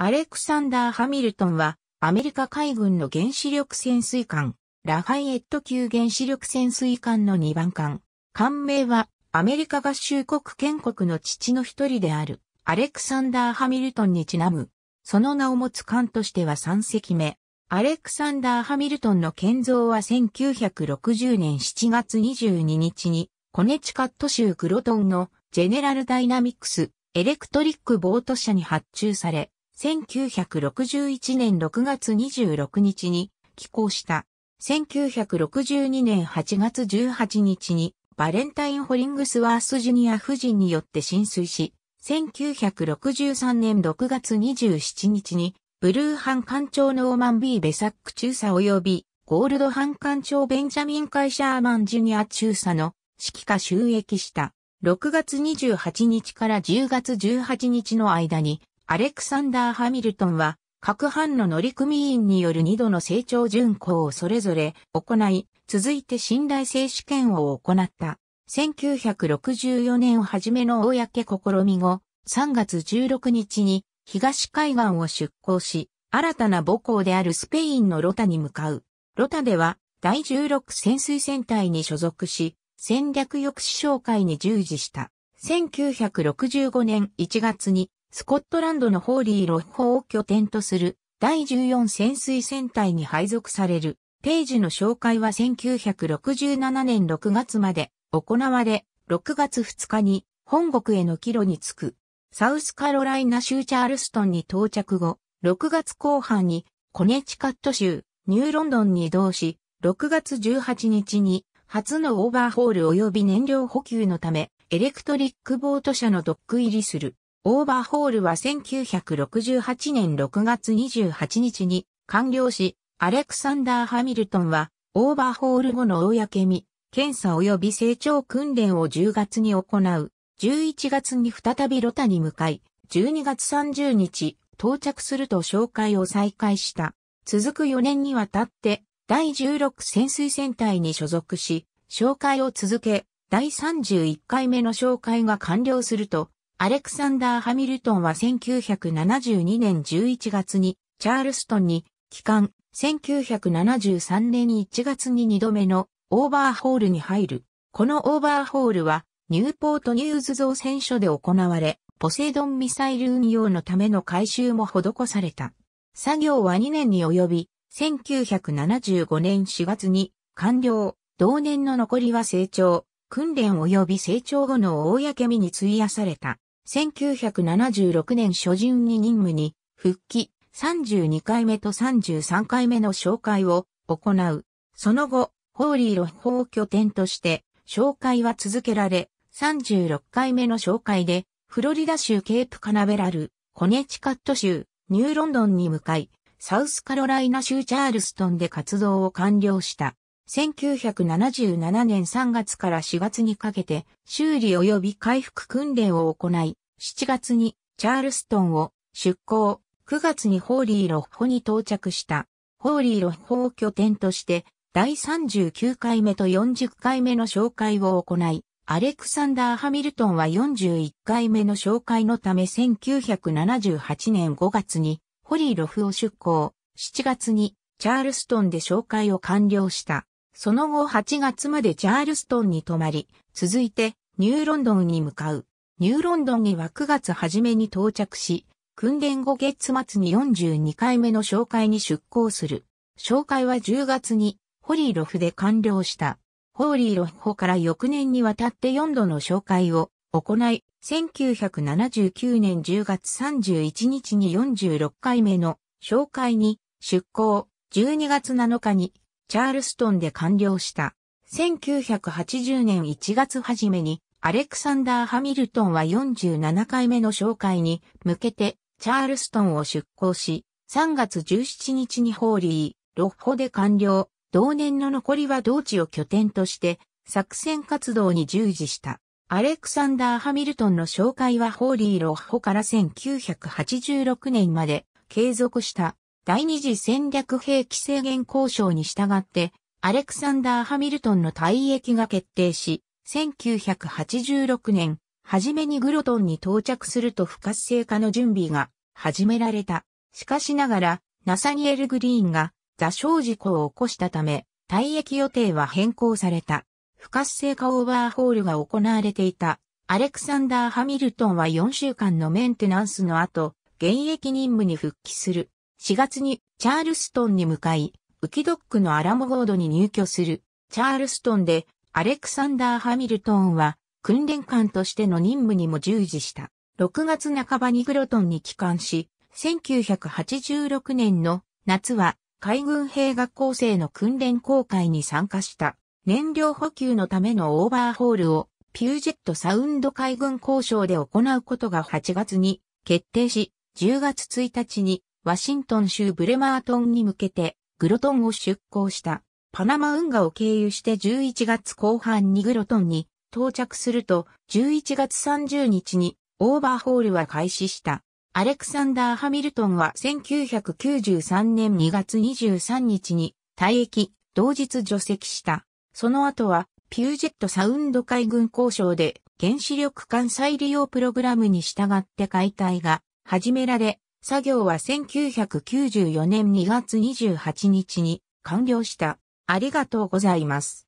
アレクサンダー・ハミルトンは、アメリカ海軍の原子力潜水艦、ラファイエット級原子力潜水艦の2番艦。艦名は、アメリカ合衆国建国の父の一人である、アレクサンダー・ハミルトンにちなむ。その名を持つ艦としては3隻目。アレクサンダー・ハミルトンの建造は1960年7月22日に、コネチカット州クロトンのジェネラルダイナミクス、エレクトリックボート社に発注され、1961年6月26日に寄港した。1962年8月18日にバレンタイン・ホリングスワース・ジュニア夫人によって浸水し、1963年6月27日にブルーハ艦長ノーマン・ビー・ベサック中佐及びゴールドハ艦長ベンジャミン・カイシャーマン・ジュニア中佐の指揮下収益した。6月28日から10月18日の間にアレクサンダー・ハミルトンは、各班の乗組員による2度の成長巡航をそれぞれ行い、続いて信頼性試験を行った。1964年初めの公試み後、3月16日に東海岸を出港し、新たな母港であるスペインのロタに向かう。ロタでは、第16潜水戦隊に所属し、戦略抑止紹介に従事した。1965年1月にスコットランドのホーリーロッホを拠点とする第14潜水戦隊に配属される。ページの紹介は1967年6月まで行われ、6月2日に本国への帰路に着く。サウスカロライナ州チャールストンに到着後、6月後半にコネチカット州ニューロンドンに移動し、6月18日に初のオーバーホール及び燃料補給のため、エレクトリックボート車のドック入りする。オーバーホールは1968年6月28日に完了し、アレクサンダー・ハミルトンは、オーバーホール後のけみ、検査及び成長訓練を10月に行う。11月に再びロタに向かい、12月30日、到着すると紹介を再開した。続く4年にわたって、第16潜水船隊に所属し、紹介を続け、第31回目の紹介が完了すると、アレクサンダー・ハミルトンは1972年11月にチャールストンに帰還、1973年1月に2度目のオーバーホールに入る。このオーバーホールはニューポートニューズ造船所で行われ、ポセイドンミサイル運用のための改修も施された。作業は2年に及び、1975年4月に完了。同年の残りは成長、訓練及び成長後の公に費やされた。1976年初旬に任務に復帰32回目と33回目の紹介を行う。その後、ホーリーロ法を拠点として紹介は続けられ、36回目の紹介で、フロリダ州ケープカナベラル、コネチカット州、ニューロンドンに向かい、サウスカロライナ州チャールストンで活動を完了した。1977年3月から4月にかけて修理及び回復訓練を行い、7月にチャールストンを出港、9月にホーリーロッホに到着した。ホーリーロッホを拠点として第39回目と40回目の紹介を行い、アレクサンダー・ハミルトンは41回目の紹介のため1978年5月にホリーロフを出港、7月にチャールストンで紹介を完了した。その後8月までチャールストンに泊まり、続いてニューロンドンに向かう。ニューロンドンには9月初めに到着し、訓練後月末に42回目の紹介に出港する。紹介は10月にホリーロフで完了した。ホーリーロフホから翌年にわたって4度の紹介を行い、1979年10月31日に46回目の紹介に出港、12月7日にチャールストンで完了した。1980年1月初めに、アレクサンダー・ハミルトンは47回目の紹介に向けて、チャールストンを出港し、3月17日にホーリー、ロッホで完了、同年の残りは同地を拠点として、作戦活動に従事した。アレクサンダー・ハミルトンの紹介はホーリー・ロッホから1986年まで継続した。第二次戦略兵器制限交渉に従って、アレクサンダー・ハミルトンの退役が決定し、1986年、初めにグロトンに到着すると不活性化の準備が始められた。しかしながら、ナサニエル・グリーンが座礁事故を起こしたため、退役予定は変更された。不活性化オーバーホールが行われていた。アレクサンダー・ハミルトンは4週間のメンテナンスの後、現役任務に復帰する。4月にチャールストンに向かい、ウキドックのアラモゴードに入居する。チャールストンでアレクサンダー・ハミルトンは訓練官としての任務にも従事した。6月半ばにグロトンに帰還し、1986年の夏は海軍兵学校生の訓練公開に参加した。燃料補給のためのオーバーホールをピュージェットサウンド海軍交渉で行うことが8月に決定し、10月1日にワシントン州ブレマートンに向けて、グロトンを出港した。パナマ運河を経由して11月後半にグロトンに到着すると、11月30日にオーバーホールは開始した。アレクサンダー・ハミルトンは1993年2月23日に退役、同日除籍した。その後は、ピュージェットサウンド海軍交渉で原子力艦再利用プログラムに従って解体が始められ、作業は1994年2月28日に完了した。ありがとうございます。